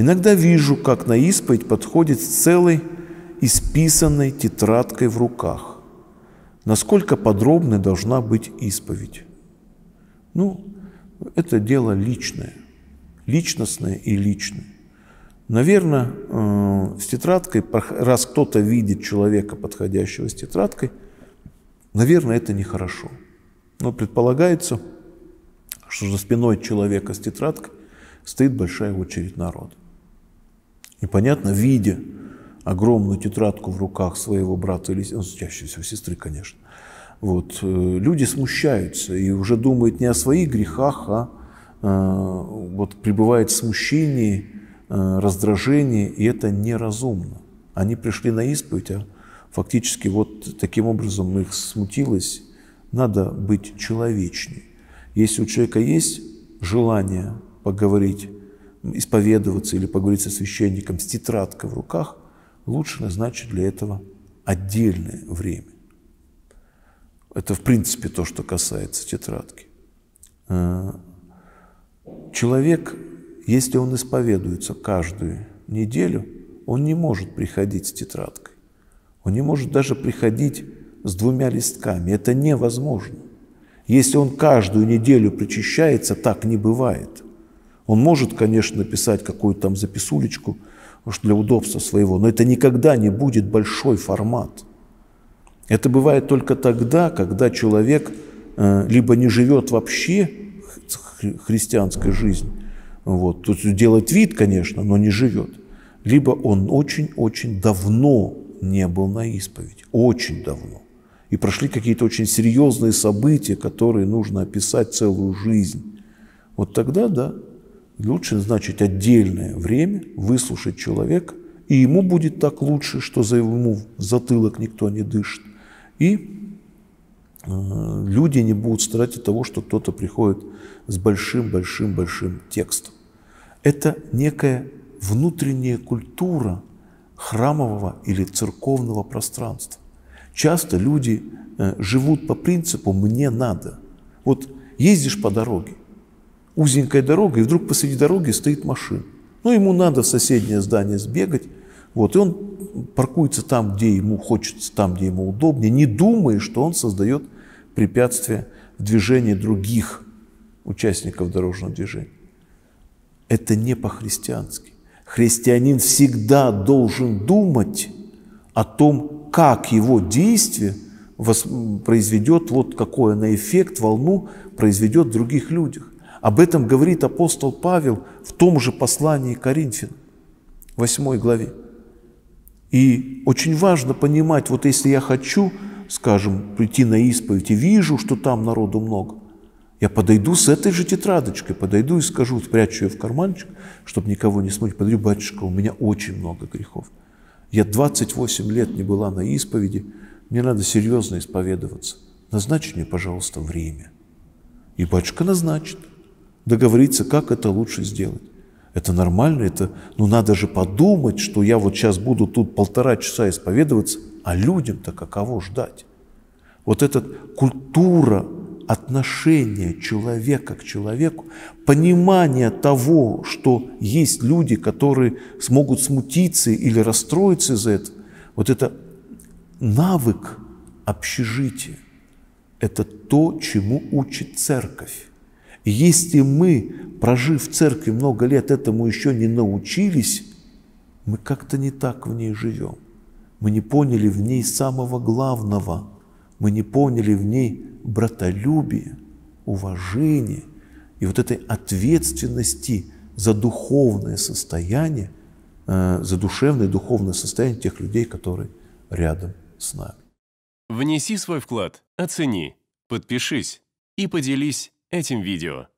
Иногда вижу, как на исповедь подходит с целой исписанной тетрадкой в руках. Насколько подробной должна быть исповедь? Ну, это дело личное, личностное и личное. Наверное, э, с тетрадкой, раз кто-то видит человека, подходящего с тетрадкой, наверное, это нехорошо. Но предполагается, что за спиной человека с тетрадкой стоит большая очередь народа. И, понятно, видя огромную тетрадку в руках своего брата или ну, сутящейся сестры, конечно, вот, э, люди смущаются и уже думают не о своих грехах, а э, вот пребывает смущение, э, раздражение и это неразумно. Они пришли на исповедь, а фактически вот таким образом их смутилось. Надо быть человечнее. Если у человека есть желание поговорить исповедоваться или поговорить со священником с тетрадкой в руках, лучше назначить для этого отдельное время. Это, в принципе, то, что касается тетрадки. А, человек, если он исповедуется каждую неделю, он не может приходить с тетрадкой. Он не может даже приходить с двумя листками. Это невозможно. Если он каждую неделю причащается, так не бывает. Он может, конечно, писать какую-то там записулечку, уж для удобства своего, но это никогда не будет большой формат. Это бывает только тогда, когда человек э, либо не живет вообще христианской жизнью, вот, то есть делает вид, конечно, но не живет, либо он очень-очень давно не был на исповедь, очень давно. И прошли какие-то очень серьезные события, которые нужно описать целую жизнь. Вот тогда, да, Лучше значит, отдельное время, выслушать человека, и ему будет так лучше, что за ему в затылок никто не дышит. И э, люди не будут страдать от того, что кто-то приходит с большим-большим-большим текстом. Это некая внутренняя культура храмового или церковного пространства. Часто люди э, живут по принципу «мне надо». Вот ездишь по дороге – узенькая дорога, и вдруг посреди дороги стоит машина. Ну, ему надо в соседнее здание сбегать, вот, и он паркуется там, где ему хочется, там, где ему удобнее, не думая, что он создает препятствия в движении других участников дорожного движения. Это не по-христиански. Христианин всегда должен думать о том, как его действие произведет, вот какой на эффект, волну произведет в других людях. Об этом говорит апостол Павел в том же послании Коринфян, 8 главе. И очень важно понимать, вот если я хочу, скажем, прийти на исповедь и вижу, что там народу много, я подойду с этой же тетрадочкой, подойду и скажу, спрячу ее в карманчик, чтобы никого не смотреть, подойду, батюшка, у меня очень много грехов. Я 28 лет не была на исповеди, мне надо серьезно исповедоваться. Назначь мне, пожалуйста, время. И батюшка назначит договориться, как это лучше сделать. Это нормально, это, ну надо же подумать, что я вот сейчас буду тут полтора часа исповедоваться, а людям-то каково ждать? Вот эта культура отношения человека к человеку, понимание того, что есть люди, которые смогут смутиться или расстроиться из-за этого, вот это навык общежития, это то, чему учит церковь если мы, прожив в церкви много лет, этому еще не научились, мы как-то не так в ней живем. Мы не поняли в ней самого главного. Мы не поняли в ней братолюбие, уважение и вот этой ответственности за духовное состояние, э, за душевное и духовное состояние тех людей, которые рядом с нами. Внеси свой вклад, оцени, подпишись и поделись этим видео.